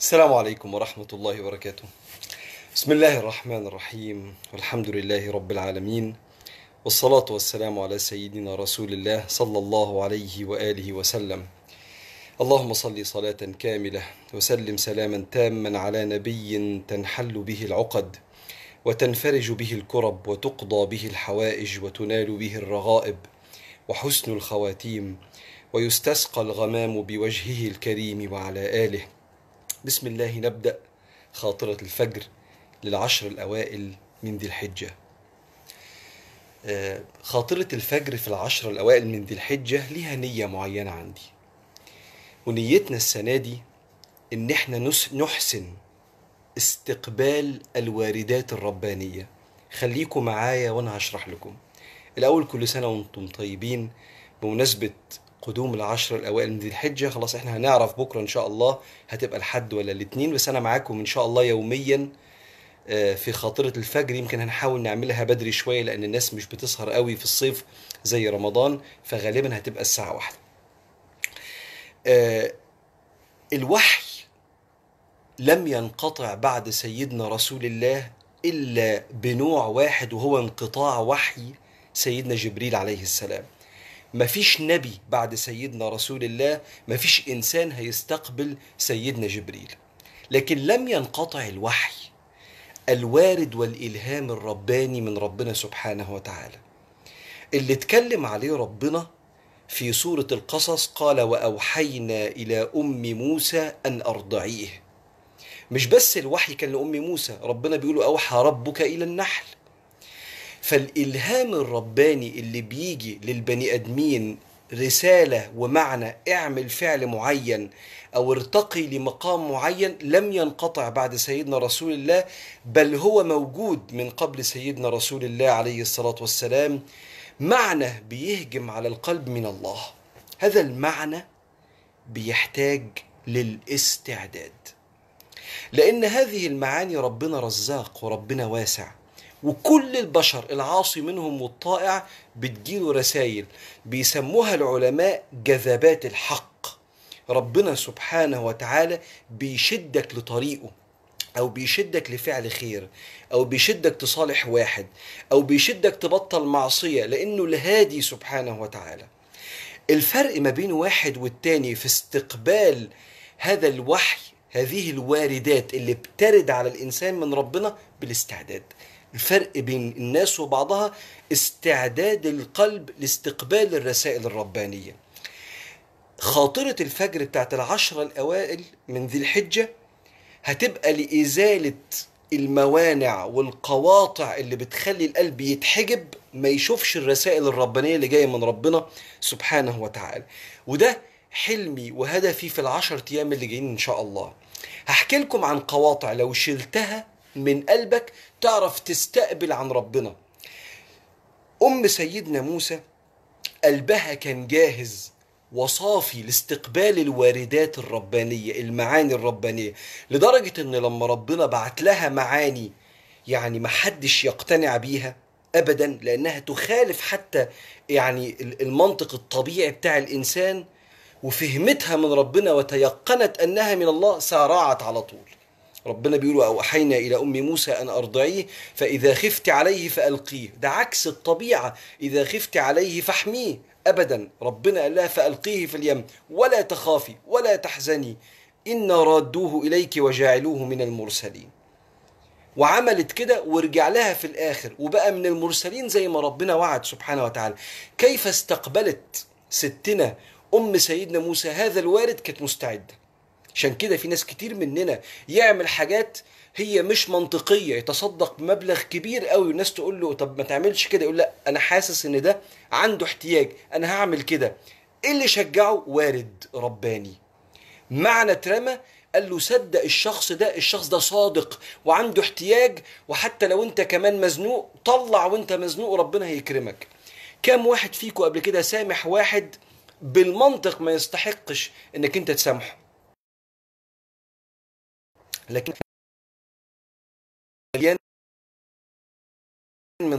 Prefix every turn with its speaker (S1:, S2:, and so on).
S1: السلام عليكم ورحمة الله وبركاته. بسم الله الرحمن الرحيم والحمد لله رب العالمين والصلاة والسلام على سيدنا رسول الله صلى الله عليه وآله وسلم. اللهم صل صلاة كاملة وسلم سلاما تاما على نبي تنحل به العقد وتنفرج به الكرب وتقضى به الحوائج وتنال به الرغائب وحسن الخواتيم ويستسقى الغمام بوجهه الكريم وعلى آله بسم الله نبدأ خاطرة الفجر للعشر الأوائل من ذي الحجة آه، خاطرة الفجر في العشر الأوائل من ذي الحجة ليها نية معينة عندي ونيتنا السنة دي إن إحنا نحسن استقبال الواردات الربانية خليكم معايا وأنا هشرح لكم الأول كل سنة وأنتم طيبين بمناسبة قدوم العشر الاوائل من ذي الحجه خلاص احنا هنعرف بكره ان شاء الله هتبقى الحد ولا الاثنين بس انا معاكم ان شاء الله يوميا آه، في خاطره الفجر يمكن هنحاول نعملها بدري شويه لان الناس مش بتسهر قوي في الصيف زي رمضان فغالبا هتبقى الساعه واحدة آه، الوحي لم ينقطع بعد سيدنا رسول الله الا بنوع واحد وهو انقطاع وحي سيدنا جبريل عليه السلام مفيش نبي بعد سيدنا رسول الله مفيش إنسان هيستقبل سيدنا جبريل لكن لم ينقطع الوحي الوارد والإلهام الرباني من ربنا سبحانه وتعالى اللي اتكلم عليه ربنا في سورة القصص قال وأوحينا إلى أم موسى أن أرضعيه مش بس الوحي كان لأم موسى ربنا بيقول أوحى ربك إلى النحل فالالهام الرباني اللي بيجي للبني ادمين رساله ومعنى اعمل فعل معين او ارتقي لمقام معين لم ينقطع بعد سيدنا رسول الله بل هو موجود من قبل سيدنا رسول الله عليه الصلاه والسلام معنى بيهجم على القلب من الله هذا المعنى بيحتاج للاستعداد لان هذه المعاني ربنا رزاق وربنا واسع وكل البشر العاصي منهم والطائع بتجيله رسائل بيسموها العلماء جذبات الحق ربنا سبحانه وتعالى بيشدك لطريقه او بيشدك لفعل خير او بيشدك تصالح واحد او بيشدك تبطل معصيه لانه الهادي سبحانه وتعالى الفرق ما بين واحد والتاني في استقبال هذا الوحي هذه الواردات اللي بترد على الانسان من ربنا بالاستعداد الفرق بين الناس وبعضها استعداد القلب لاستقبال الرسائل الربانية خاطرة الفجر بتاعت العشرة الأوائل من ذي الحجة هتبقى لإزالة الموانع والقواطع اللي بتخلي القلب يتحجب ما يشوفش الرسائل الربانية اللي جاية من ربنا سبحانه وتعالى وده حلمي وهدفي في العشر أيام اللي جايين إن شاء الله هحكي لكم عن قواطع لو شلتها من قلبك تعرف تستقبل عن ربنا أم سيدنا موسى قلبها كان جاهز وصافي لاستقبال الواردات الربانية المعاني الربانية لدرجة ان لما ربنا بعت لها معاني يعني ما حدش يقتنع بيها ابدا لانها تخالف حتى يعني المنطق الطبيعي بتاع الانسان وفهمتها من ربنا وتيقنت انها من الله سارعت على طول ربنا بيقول وأوحينا إلى أم موسى أن أرضعيه فإذا خفت عليه فألقيه ده عكس الطبيعة إذا خفت عليه فاحميه أبدا ربنا قال لها فألقيه في اليم ولا تخافي ولا تحزني إنا رادوه إليك وجاعلوه من المرسلين وعملت كده ورجع لها في الآخر وبقى من المرسلين زي ما ربنا وعد سبحانه وتعالى كيف استقبلت ستنا أم سيدنا موسى هذا الوارد كانت مستعدة عشان كده في ناس كتير مننا يعمل حاجات هي مش منطقيه يتصدق بمبلغ كبير قوي والناس تقول له طب ما تعملش كده يقول لا انا حاسس ان ده عنده احتياج انا هعمل كده ايه اللي شجعه وارد رباني معنى ترمى قال له صدق الشخص ده الشخص ده صادق وعنده احتياج وحتى لو انت كمان مزنوق طلع وانت مزنوق وربنا هيكرمك كم واحد فيكم قبل كده سامح واحد بالمنطق ما يستحقش انك انت تسامحه لكن من